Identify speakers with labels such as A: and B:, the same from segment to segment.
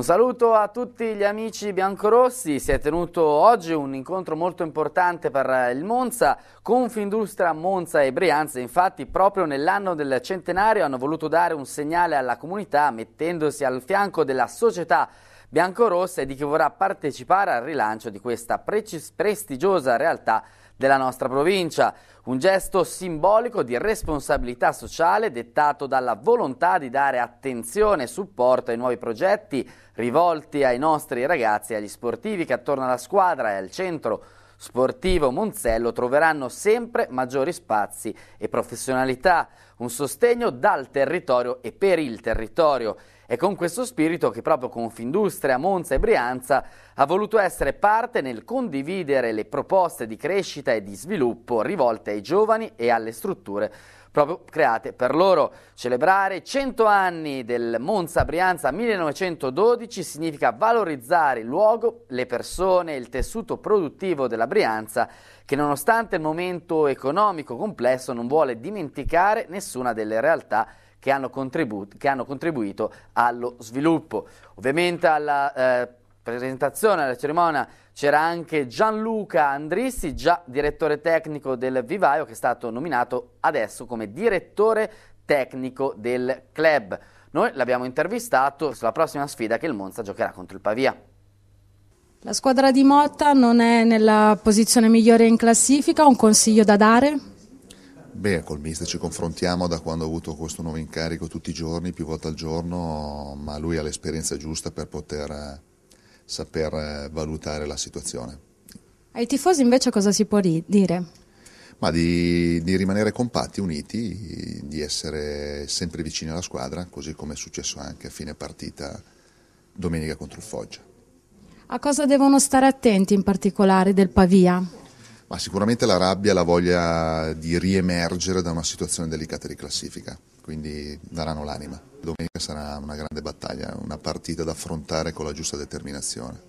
A: Un saluto a tutti gli amici biancorossi, si è tenuto oggi un incontro molto importante per il Monza, Confindustria Monza e Brianza, infatti proprio nell'anno del centenario hanno voluto dare un segnale alla comunità mettendosi al fianco della società biancorossa e di chi vorrà partecipare al rilancio di questa prestigiosa realtà della nostra provincia. Un gesto simbolico di responsabilità sociale dettato dalla volontà di dare attenzione e supporto ai nuovi progetti rivolti ai nostri ragazzi e agli sportivi che attorno alla squadra e al centro Sportivo Monzello troveranno sempre maggiori spazi e professionalità, un sostegno dal territorio e per il territorio. È con questo spirito che proprio Confindustria, Monza e Brianza ha voluto essere parte nel condividere le proposte di crescita e di sviluppo rivolte ai giovani e alle strutture proprio create per loro. Celebrare 100 anni del Monza Brianza 1912 significa valorizzare il luogo, le persone, il tessuto produttivo della Brianza che nonostante il momento economico complesso non vuole dimenticare nessuna delle realtà che hanno, che hanno contribuito allo sviluppo. Ovviamente alla eh, presentazione alla cerimonia c'era anche Gianluca Andrissi, già direttore tecnico del Vivaio, che è stato nominato adesso come direttore tecnico del club. Noi l'abbiamo intervistato sulla prossima sfida che il Monza giocherà contro il Pavia.
B: La squadra di Motta non è nella posizione migliore in classifica, un consiglio da dare?
C: Beh, col mister ci confrontiamo da quando ha avuto questo nuovo incarico tutti i giorni, più volte al giorno, ma lui ha l'esperienza giusta per poter eh, saper eh, valutare la situazione.
B: Ai tifosi invece cosa si può ri- dire?
C: Ma di, di, rimanere compatti, uniti, di essere sempre vicini alla squadra, così come è successo anche a fine partita domenica contro il Foggia.
B: A cosa devono stare attenti in particolare del Pavia?
C: ma sicuramente la rabbia e la voglia di riemergere da una situazione delicata di classifica, quindi daranno l'anima. Domenica sarà una grande battaglia, una partita da affrontare con la giusta determinazione.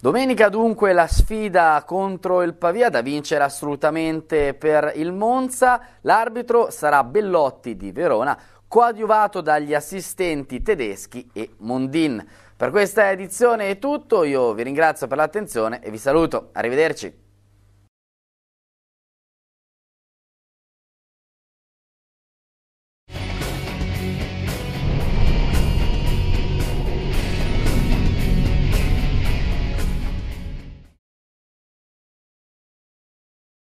A: Domenica dunque la sfida contro il Pavia da vincere assolutamente per il Monza. L'arbitro sarà Bellotti di Verona, coadiuvato dagli assistenti tedeschi e Mondin. Per questa edizione è tutto, io vi ringrazio per l'attenzione e vi saluto. Arrivederci.